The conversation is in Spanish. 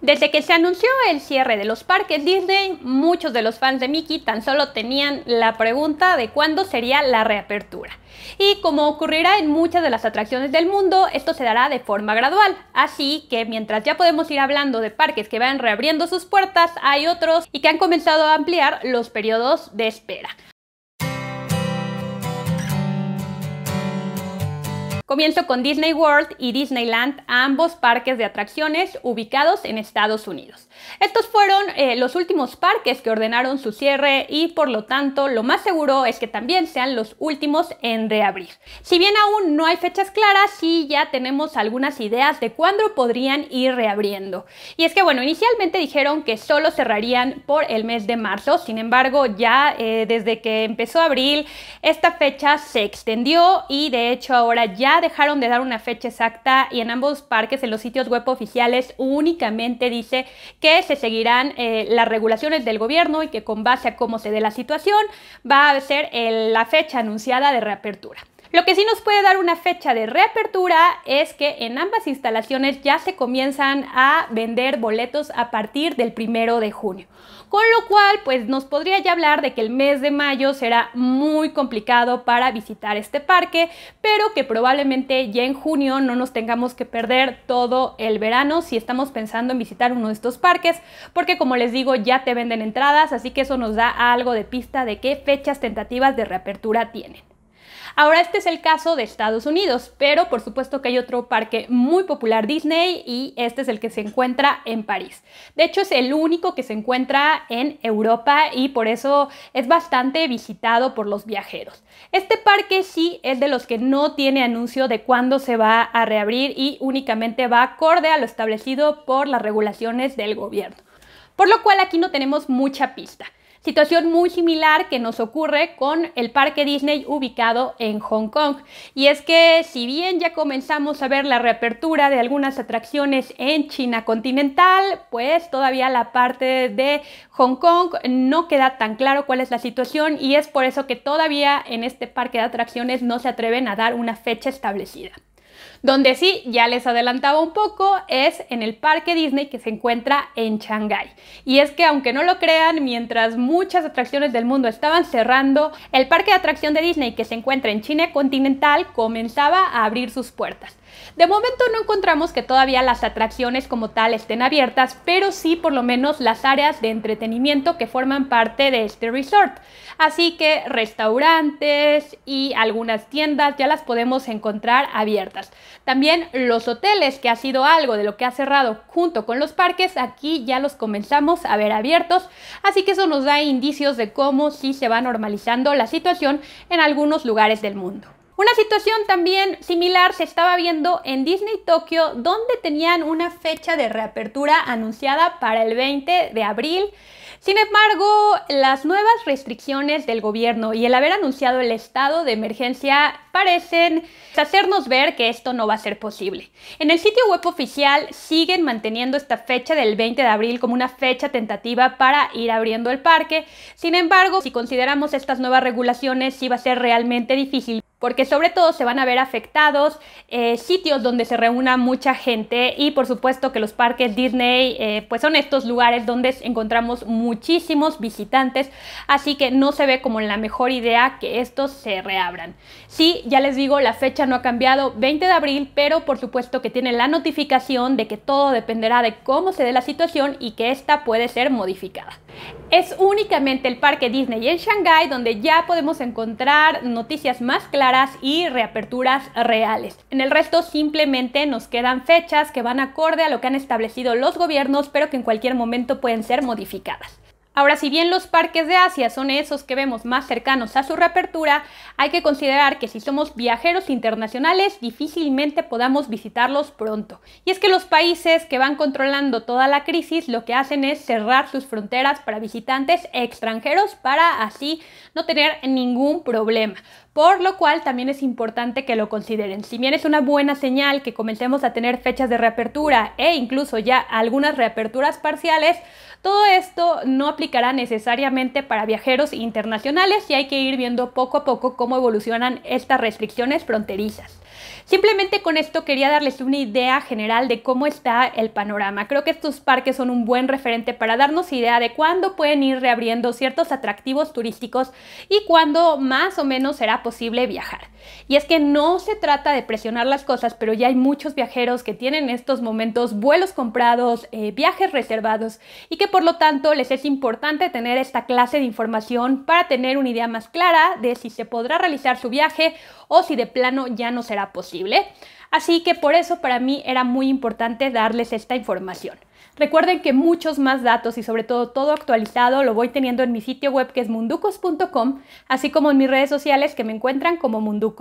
Desde que se anunció el cierre de los parques Disney, muchos de los fans de Mickey tan solo tenían la pregunta de cuándo sería la reapertura. Y como ocurrirá en muchas de las atracciones del mundo, esto se dará de forma gradual. Así que mientras ya podemos ir hablando de parques que van reabriendo sus puertas, hay otros y que han comenzado a ampliar los periodos de espera. Comienzo con Disney World y Disneyland, ambos parques de atracciones ubicados en Estados Unidos. Estos fueron eh, los últimos parques que ordenaron su cierre y por lo tanto lo más seguro es que también sean los últimos en reabrir. Si bien aún no hay fechas claras, sí ya tenemos algunas ideas de cuándo podrían ir reabriendo. Y es que bueno, inicialmente dijeron que solo cerrarían por el mes de marzo, sin embargo ya eh, desde que empezó abril esta fecha se extendió y de hecho ahora ya dejaron de dar una fecha exacta y en ambos parques, en los sitios web oficiales, únicamente dice que se seguirán eh, las regulaciones del gobierno y que con base a cómo se dé la situación va a ser eh, la fecha anunciada de reapertura. Lo que sí nos puede dar una fecha de reapertura es que en ambas instalaciones ya se comienzan a vender boletos a partir del primero de junio. Con lo cual, pues nos podría ya hablar de que el mes de mayo será muy complicado para visitar este parque, pero que probablemente ya en junio no nos tengamos que perder todo el verano si estamos pensando en visitar uno de estos parques, porque como les digo, ya te venden entradas, así que eso nos da algo de pista de qué fechas tentativas de reapertura tienen. Ahora este es el caso de Estados Unidos, pero por supuesto que hay otro parque muy popular Disney y este es el que se encuentra en París. De hecho es el único que se encuentra en Europa y por eso es bastante visitado por los viajeros. Este parque sí es de los que no tiene anuncio de cuándo se va a reabrir y únicamente va acorde a lo establecido por las regulaciones del gobierno. Por lo cual aquí no tenemos mucha pista. Situación muy similar que nos ocurre con el parque Disney ubicado en Hong Kong. Y es que si bien ya comenzamos a ver la reapertura de algunas atracciones en China continental, pues todavía la parte de Hong Kong no queda tan claro cuál es la situación y es por eso que todavía en este parque de atracciones no se atreven a dar una fecha establecida. Donde sí, ya les adelantaba un poco, es en el parque Disney que se encuentra en Shanghái. Y es que aunque no lo crean, mientras muchas atracciones del mundo estaban cerrando, el parque de atracción de Disney que se encuentra en China continental comenzaba a abrir sus puertas. De momento no encontramos que todavía las atracciones como tal estén abiertas, pero sí por lo menos las áreas de entretenimiento que forman parte de este resort. Así que restaurantes y algunas tiendas ya las podemos encontrar abiertas. También los hoteles, que ha sido algo de lo que ha cerrado junto con los parques, aquí ya los comenzamos a ver abiertos, así que eso nos da indicios de cómo sí se va normalizando la situación en algunos lugares del mundo. Una situación también similar se estaba viendo en Disney Tokio, donde tenían una fecha de reapertura anunciada para el 20 de abril sin embargo, las nuevas restricciones del gobierno y el haber anunciado el estado de emergencia parecen hacernos ver que esto no va a ser posible. En el sitio web oficial siguen manteniendo esta fecha del 20 de abril como una fecha tentativa para ir abriendo el parque. Sin embargo, si consideramos estas nuevas regulaciones, sí va a ser realmente difícil porque sobre todo se van a ver afectados eh, sitios donde se reúna mucha gente y por supuesto que los parques Disney eh, pues son estos lugares donde encontramos muchísimos visitantes, así que no se ve como la mejor idea que estos se reabran. Sí, ya les digo, la fecha no ha cambiado, 20 de abril, pero por supuesto que tiene la notificación de que todo dependerá de cómo se dé la situación y que esta puede ser modificada. Es únicamente el parque Disney en Shanghai donde ya podemos encontrar noticias más claras y reaperturas reales. En el resto simplemente nos quedan fechas que van acorde a lo que han establecido los gobiernos, pero que en cualquier momento pueden ser modificadas. Ahora, si bien los parques de Asia son esos que vemos más cercanos a su reapertura, hay que considerar que si somos viajeros internacionales difícilmente podamos visitarlos pronto. Y es que los países que van controlando toda la crisis lo que hacen es cerrar sus fronteras para visitantes extranjeros para así no tener ningún problema por lo cual también es importante que lo consideren. Si bien es una buena señal que comencemos a tener fechas de reapertura e incluso ya algunas reaperturas parciales, todo esto no aplicará necesariamente para viajeros internacionales y hay que ir viendo poco a poco cómo evolucionan estas restricciones fronterizas. Simplemente con esto quería darles una idea general de cómo está el panorama. Creo que estos parques son un buen referente para darnos idea de cuándo pueden ir reabriendo ciertos atractivos turísticos y cuándo más o menos será posible viajar. Y es que no se trata de presionar las cosas, pero ya hay muchos viajeros que tienen en estos momentos vuelos comprados, eh, viajes reservados y que por lo tanto les es importante tener esta clase de información para tener una idea más clara de si se podrá realizar su viaje o si de plano ya no será posible. Así que por eso para mí era muy importante darles esta información. Recuerden que muchos más datos y sobre todo todo actualizado lo voy teniendo en mi sitio web que es munducos.com, así como en mis redes sociales que me encuentran como munducos.